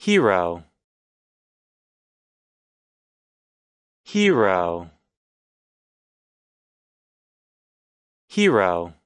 hero hero hero